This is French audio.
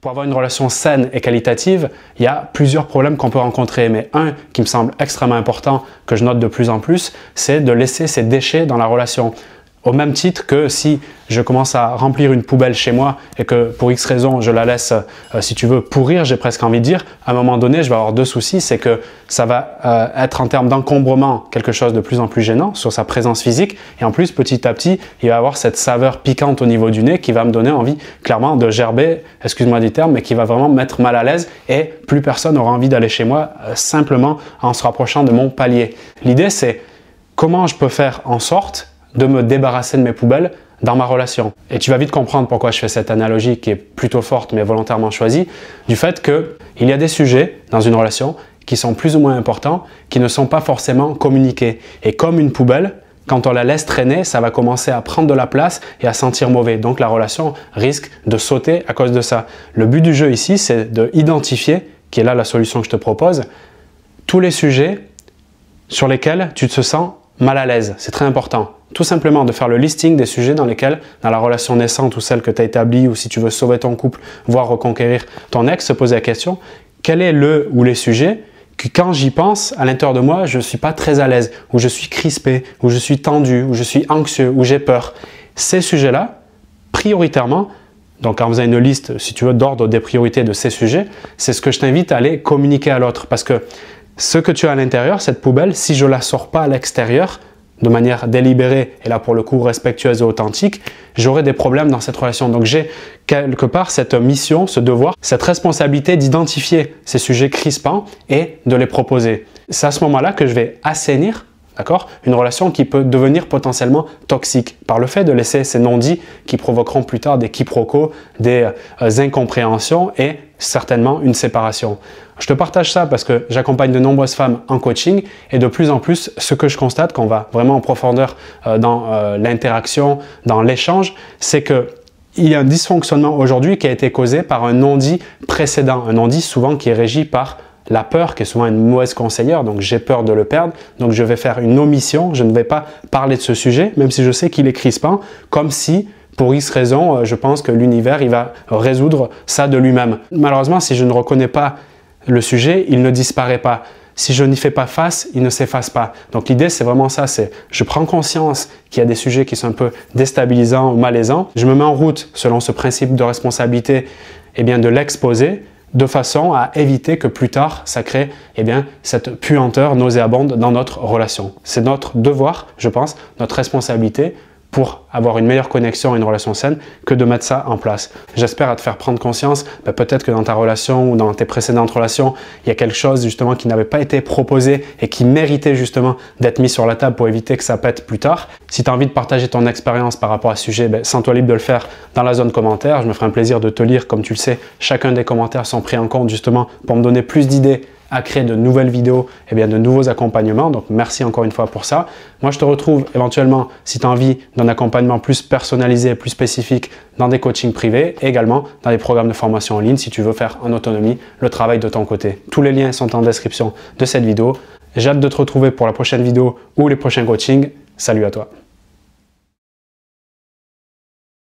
Pour avoir une relation saine et qualitative, il y a plusieurs problèmes qu'on peut rencontrer, mais un qui me semble extrêmement important, que je note de plus en plus, c'est de laisser ses déchets dans la relation. Au même titre que si je commence à remplir une poubelle chez moi et que pour X raison je la laisse, euh, si tu veux, pourrir, j'ai presque envie de dire, à un moment donné, je vais avoir deux soucis. C'est que ça va euh, être en termes d'encombrement quelque chose de plus en plus gênant sur sa présence physique. Et en plus, petit à petit, il va avoir cette saveur piquante au niveau du nez qui va me donner envie, clairement, de gerber, excuse-moi du terme, mais qui va vraiment mettre mal à l'aise et plus personne aura envie d'aller chez moi euh, simplement en se rapprochant de mon palier. L'idée, c'est comment je peux faire en sorte de me débarrasser de mes poubelles dans ma relation. Et tu vas vite comprendre pourquoi je fais cette analogie qui est plutôt forte mais volontairement choisie, du fait qu'il y a des sujets dans une relation qui sont plus ou moins importants, qui ne sont pas forcément communiqués. Et comme une poubelle, quand on la laisse traîner, ça va commencer à prendre de la place et à sentir mauvais. Donc la relation risque de sauter à cause de ça. Le but du jeu ici, c'est de identifier, qui est là la solution que je te propose, tous les sujets sur lesquels tu te sens mal à l'aise. C'est très important. Tout simplement de faire le listing des sujets dans lesquels, dans la relation naissante ou celle que tu as établie, ou si tu veux sauver ton couple, voire reconquérir ton ex, se poser la question, quel est le ou les sujets que quand j'y pense, à l'intérieur de moi, je ne suis pas très à l'aise, ou je suis crispé, ou je suis tendu, ou je suis anxieux, ou j'ai peur. Ces sujets-là, prioritairement, donc en faisant une liste, si tu veux, d'ordre des priorités de ces sujets, c'est ce que je t'invite à aller communiquer à l'autre. Parce que ce que tu as à l'intérieur, cette poubelle, si je la sors pas à l'extérieur, de manière délibérée et là pour le coup respectueuse et authentique, j'aurai des problèmes dans cette relation. Donc j'ai quelque part cette mission, ce devoir, cette responsabilité d'identifier ces sujets crispants et de les proposer. C'est à ce moment-là que je vais assainir D'accord Une relation qui peut devenir potentiellement toxique par le fait de laisser ces non-dits qui provoqueront plus tard des quiproquos, des euh, incompréhensions et certainement une séparation. Je te partage ça parce que j'accompagne de nombreuses femmes en coaching et de plus en plus, ce que je constate qu'on va vraiment en profondeur euh, dans euh, l'interaction, dans l'échange, c'est que il y a un dysfonctionnement aujourd'hui qui a été causé par un non-dit précédent, un non-dit souvent qui est régi par la peur, qui est souvent une mauvaise conseillère, donc j'ai peur de le perdre, donc je vais faire une omission, je ne vais pas parler de ce sujet, même si je sais qu'il est crispant, comme si pour X raisons, euh, je pense que l'univers, il va résoudre ça de lui-même. Malheureusement, si je ne reconnais pas le sujet, il ne disparaît pas. Si je n'y fais pas face, il ne s'efface pas. Donc l'idée, c'est vraiment ça, c'est je prends conscience qu'il y a des sujets qui sont un peu déstabilisants ou malaisants. Je me mets en route selon ce principe de responsabilité, et eh bien de l'exposer de façon à éviter que plus tard ça crée eh bien, cette puanteur nauséabonde dans notre relation. C'est notre devoir, je pense, notre responsabilité pour avoir une meilleure connexion et une relation saine que de mettre ça en place. J'espère à te faire prendre conscience, ben, peut-être que dans ta relation ou dans tes précédentes relations, il y a quelque chose justement qui n'avait pas été proposé et qui méritait justement d'être mis sur la table pour éviter que ça pète plus tard. Si tu as envie de partager ton expérience par rapport à ce sujet, ben, sens-toi libre de le faire dans la zone commentaire. Je me ferai un plaisir de te lire. Comme tu le sais, chacun des commentaires sont pris en compte justement pour me donner plus d'idées à créer de nouvelles vidéos, et bien de nouveaux accompagnements. Donc merci encore une fois pour ça. Moi, je te retrouve éventuellement si tu as envie d'un accompagnement plus personnalisé, plus spécifique dans des coachings privés et également dans des programmes de formation en ligne si tu veux faire en autonomie le travail de ton côté. Tous les liens sont en description de cette vidéo. J'ai hâte de te retrouver pour la prochaine vidéo ou les prochains coachings. Salut à toi.